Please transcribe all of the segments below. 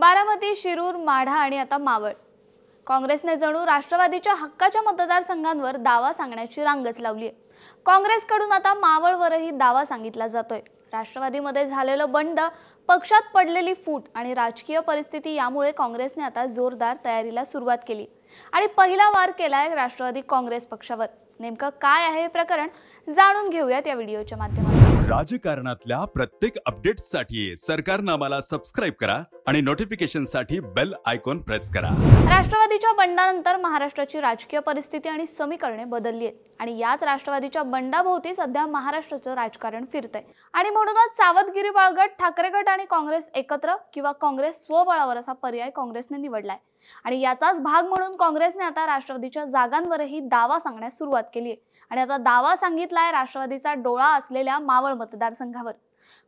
बारामती शिरूर माढा आणि आता मावळ काँग्रेसने जणू राष्ट्रवादीच्या हक्काच्या मतदारसंघांवर दावा सांगण्याची रांगच लावली आहे काँग्रेसकडून आता मावळवरही दावा सांगितला जातोय राष्ट्रवादीमध्ये झालेलं बंड पक्षात पडलेली फूट आणि राजकीय परिस्थिती यामुळे काँग्रेसने आता जोरदार तयारीला सुरुवात केली आणि पहिला वार केलाय राष्ट्रवादी काँग्रेस पक्षावर नेमकं काय आहे हे प्रकरण जाणून घेऊयात या व्हिडिओच्या माध्यमातून राजकारणातल्या प्रत्येक सरकारनं सरकारनामाला सबस्क्राईब करा आणि साठी बेल आयकॉन प्रेस करा राष्ट्रवादीच्या बंडानंतर महाराष्ट्राची राजकीय परिस्थिती आणि समीकरणे बदलली आहेत आणि याच राष्ट्रवादीच्या बंडाभोवती सध्या महाराष्ट्राचं राजकारण फिरतंय आणि म्हणूनच सावधगिरी बाळगट ठाकरे गट आणि काँग्रेस एकत्र किंवा काँग्रेस स्वबळावर असा पर्याय काँग्रेसने निवडलाय आणि याचाच भाग म्हणून काँग्रेसने आता राष्ट्रवादीच्या जागांवरही दावा सांगण्यास सुरुवात केली आहे आणि आता दावा सांगितलाय राष्ट्रवादीचा डोळा असलेल्या मावळ मतदारसंघावर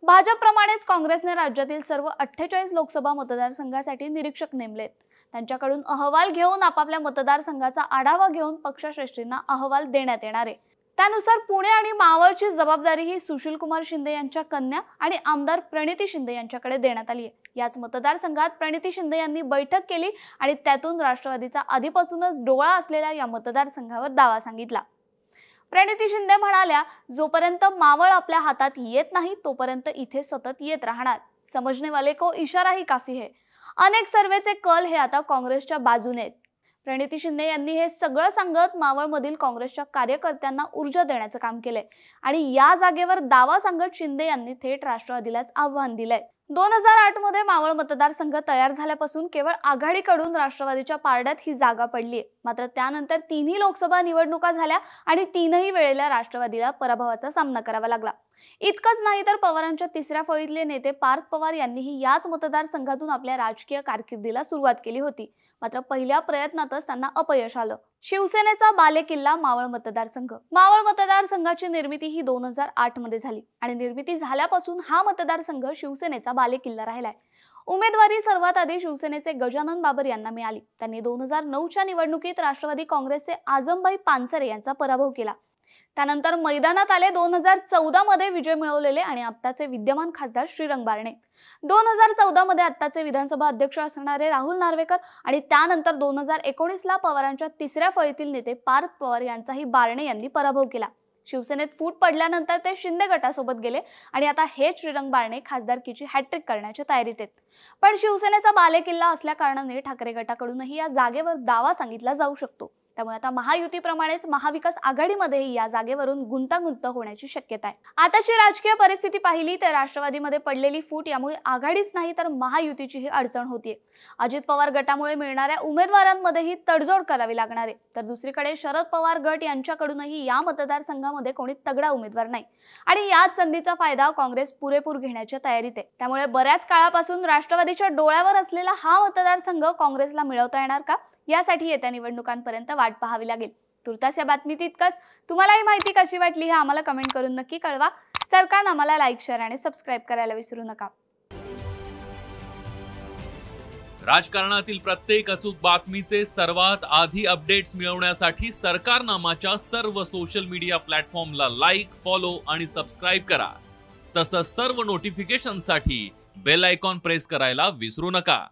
भाजपप्रमाणेच काँग्रेसने राज्यातील सर्व अठ्ठेचाळीस लोकसभा लोकसभा मतदारसंघासाठी निरीक्षक नेमलेत त्यांच्याकडून अहवाल घेऊन आपापल्या मतदारसंघाचा आढावा घेऊन पक्षश्रेष्ठींना अहवाल देण्यात येणार आहे त्यानुसार पुणे आणि मावळची जबाबदारी ही सुशील कुमार शिंदे यांच्या कन्या आणि आमदार प्रणिती शिंदे यांच्याकडे देण्यात आली आहे याच मतदारसंघात प्रणिती शिंदे यांनी बैठक केली आणि त्यातून राष्ट्रवादीचा आधीपासूनच डोळा असलेल्या या मतदारसंघावर दावा सांगितला प्रणिती शिंदे म्हणाल्या जोपर्यंत मावळ आपल्या हातात येत नाही तोपर्यंत इथे सतत येत राहणार समजने वाले को इशारा ही काफी है अनेक सर्वेचे कल हे आता काँग्रेसच्या बाजूने आहेत प्रणिती शिंदे यांनी हे सगळं सांगत मावळमधील काँग्रेसच्या कार्यकर्त्यांना ऊर्जा देण्याचं काम केलंय आणि या जागेवर दावा सांगत शिंदे यांनी थेट राष्ट्रवादीलाच आव्हान दिलंय दोन हजार आठ मध्ये मावळ मतदारसंघ तयार झाल्यापासून केवळ आघाडीकडून राष्ट्रवादीच्या पारड्यात ही जागा पडली मात्र त्यानंतर तिन्ही लोकसभा निवडणुका झाल्या आणि तीनही वेळेला राष्ट्रवादीला पराभवाचा सामना करावा लागला इतकंच नाही तर पवारांच्या तिसऱ्या फळीतले नेते पार्थ पवार यांनीही याच मतदारसंघातून आपल्या राजकीय कारकिर्दीला सुरुवात केली होती मात्र पहिल्या प्रयत्नातच त्यांना अपयश आलं शिवसेनेचा बालेकिल्ला मावळ मतदारसंघ मावळ मतदारसंघाची निर्मिती ही दोन हजार आठ मध्ये झाली आणि निर्मिती झाल्यापासून हा मतदारसंघ शिवसेनेचा बालेकिल्ला राहिलाय उमेदवारी सर्वात आधी शिवसेनेचे गजानन बाबर यांना मिळाली त्यांनी दोन हजार नऊच्या निवडणुकीत राष्ट्रवादी काँग्रेसचे आजमबाई पानसरे यांचा पराभव केला त्यानंतर मैदानात आले दोन हजार चौदा मध्ये विजय मिळवलेले आणि आत्ताचे विद्यमान खासदार श्रीरंग बारणे दोन हजार चौदा मध्ये आत्ताचे विधानसभा अध्यक्ष असणारे राहुल नार्वेकर आणि त्यानंतर दोन हजार एकोणीस ला पवारांच्या तिसऱ्या फळीतील नेते पार्थ पवार यांचाही बारणे यांनी पराभव केला शिवसेनेत फूट पडल्यानंतर ते शिंदे गटासोबत गेले आणि आता हे श्रीरंग बारणे खासदारकीची हॅट्रिक करण्याच्या तयारीत आहेत पण शिवसेनेचा बालेकिल्ला असल्या कारणाने ठाकरे गटाकडूनही या जागेवर दावा सांगितला जाऊ शकतो त्यामुळे आता महायुतीप्रमाणेच महाविकास आघाडीमध्येही या जागेवरून गुंतागुंत होण्याची शक्यता आहे आताची राजकीय परिस्थिती पाहिली तर राष्ट्रवादीमध्ये पडलेली फूट यामुळे आघाडीच नाही तर महायुतीचीही अडचण होतीये अजित पवार गटामुळे मिळणाऱ्या उमेदवारांमध्येही तडजोड करावी लागणार आहे तर दुसरीकडे शरद पवार गट यांच्याकडूनही या मतदारसंघामध्ये कोणी तगडा उमेदवार नाही आणि याच संधीचा फायदा काँग्रेस पुरेपूर घेण्याच्या तयारीत आहे त्यामुळे बऱ्याच काळापासून राष्ट्रवादीच्या डोळ्यावर असलेला हा मतदारसंघ काँग्रेसला मिळवता येणार का यासाठी येत्या निवडणुकांपर्यंत वाट पाहावी लागेल तुर्तास या बातमीत इतकंच तुम्हाला ही माहिती कशी वाटली हे आम्हाला कमेंट करून नक्की कळवा सरकार आम्हाला लाईक शेअर आणि सबस्क्राईब करायला विसरू नका राजकारणातील प्रत्येक अचूक बातमीचे सर्वात आधी अपडेट्स मिळवण्यासाठी सरकारनामाच्या सर्व सोशल मीडिया प्लॅटफॉर्मला लाईक फॉलो आणि सबस्क्राईब करा तसंच सर्व नोटिफिकेशनसाठी बेल आयकॉन प्रेस करायला विसरू नका